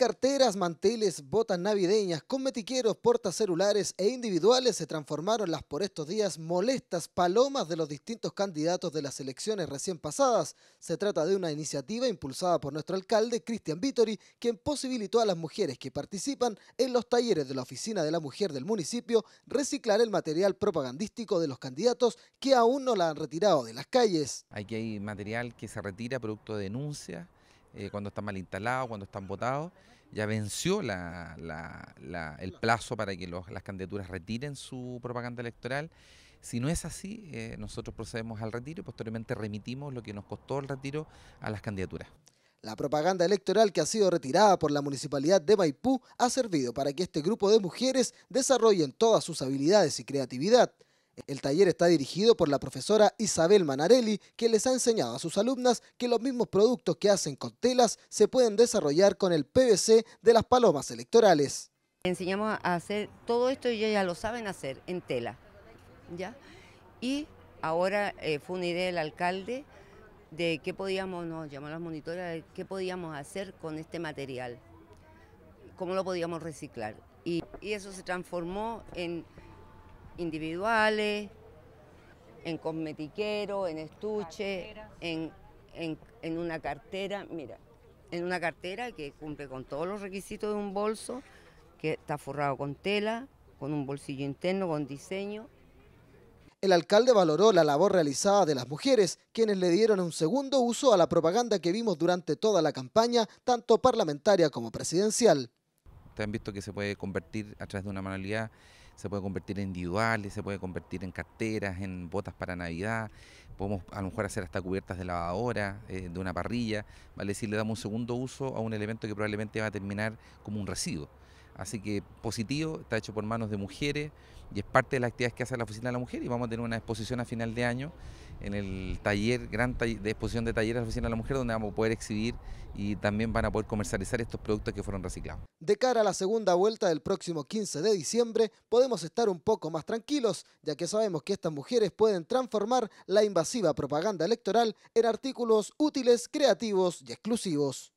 carteras, manteles, botas navideñas, cometiqueros, portas celulares e individuales se transformaron las por estos días molestas palomas de los distintos candidatos de las elecciones recién pasadas. Se trata de una iniciativa impulsada por nuestro alcalde, Cristian Vitori, quien posibilitó a las mujeres que participan en los talleres de la Oficina de la Mujer del municipio reciclar el material propagandístico de los candidatos que aún no la han retirado de las calles. Aquí hay material que se retira producto de denuncias eh, cuando están mal instalados, cuando están votados. Ya venció el plazo para que las candidaturas retiren su propaganda electoral. Si no es así, eh, nosotros procedemos al retiro y posteriormente remitimos lo que nos costó el retiro a las candidaturas. La propaganda electoral que ha sido retirada por la municipalidad de Maipú ha servido para que este grupo de mujeres desarrollen todas sus habilidades y creatividad. El taller está dirigido por la profesora Isabel Manarelli, que les ha enseñado a sus alumnas que los mismos productos que hacen con telas se pueden desarrollar con el PVC de las palomas electorales. Enseñamos a hacer todo esto, y ya lo saben hacer en tela. ¿ya? Y ahora eh, fue una idea del alcalde de qué podíamos, nos llamó las monitoras, qué podíamos hacer con este material, cómo lo podíamos reciclar. Y, y eso se transformó en individuales, en cosmetiquero, en estuche, en, en, en, una cartera, mira, en una cartera que cumple con todos los requisitos de un bolso, que está forrado con tela, con un bolsillo interno, con diseño. El alcalde valoró la labor realizada de las mujeres, quienes le dieron un segundo uso a la propaganda que vimos durante toda la campaña, tanto parlamentaria como presidencial. Ustedes han visto que se puede convertir a través de una manualidad se puede convertir en individuales, se puede convertir en carteras, en botas para Navidad, podemos a lo mejor hacer hasta cubiertas de lavadora, eh, de una parrilla, ¿vale? decir, le damos un segundo uso a un elemento que probablemente va a terminar como un residuo. Así que positivo, está hecho por manos de mujeres y es parte de las actividades que hace la Oficina de la Mujer y vamos a tener una exposición a final de año en el taller, gran taller, de exposición de talleres de la Oficina de la Mujer, donde vamos a poder exhibir y también van a poder comercializar estos productos que fueron reciclados. De cara a la segunda vuelta del próximo 15 de diciembre, podemos estar un poco más tranquilos, ya que sabemos que estas mujeres pueden transformar la invasiva propaganda electoral en artículos útiles, creativos y exclusivos.